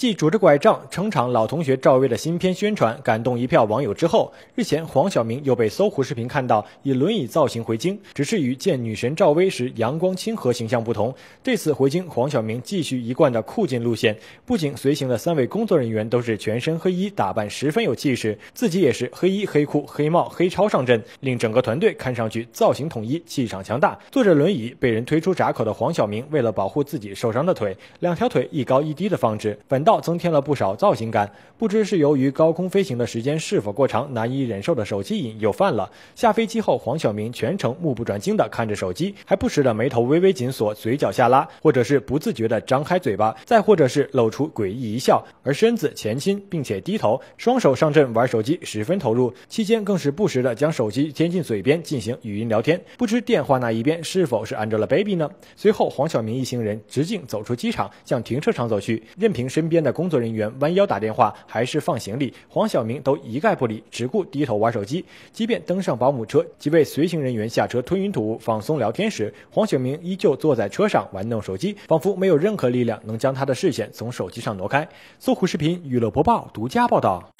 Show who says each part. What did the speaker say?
Speaker 1: 继拄着拐杖、撑场老同学赵薇的新片宣传感动一票网友之后，日前黄晓明又被搜狐视频看到以轮椅造型回京。只是与见女神赵薇时阳光亲和形象不同，这次回京黄晓明继续一贯的酷劲路线。不仅随行的三位工作人员都是全身黑衣，打扮十分有气势，自己也是黑衣、黑裤、黑帽、黑超上阵，令整个团队看上去造型统一、气场强大。坐着轮椅被人推出闸口的黄晓明，为了保护自己受伤的腿，两条腿一高一低的放置，反倒。增添了不少造型感。不知是由于高空飞行的时间是否过长，难以忍受的手机瘾又犯了。下飞机后，黄晓明全程目不转睛地看着手机，还不时的眉头微微紧锁，嘴角下拉，或者是不自觉的张开嘴巴，再或者是露出诡异一笑，而身子前倾并且低头，双手上阵玩手机，十分投入。期间更是不时的将手机贴近嘴边进行语音聊天，不知电话那一边是否是 Angelababy 呢？随后，黄晓明一行人直径走出机场，向停车场走去，任凭身边。的工作人员弯腰打电话还是放行李，黄晓明都一概不理，只顾低头玩手机。即便登上保姆车，几位随行人员下车吞云吐雾、放松聊天时，黄晓明依旧坐在车上玩弄手机，仿佛没有任何力量能将他的视线从手机上挪开。搜狐视频娱乐播报独家报道。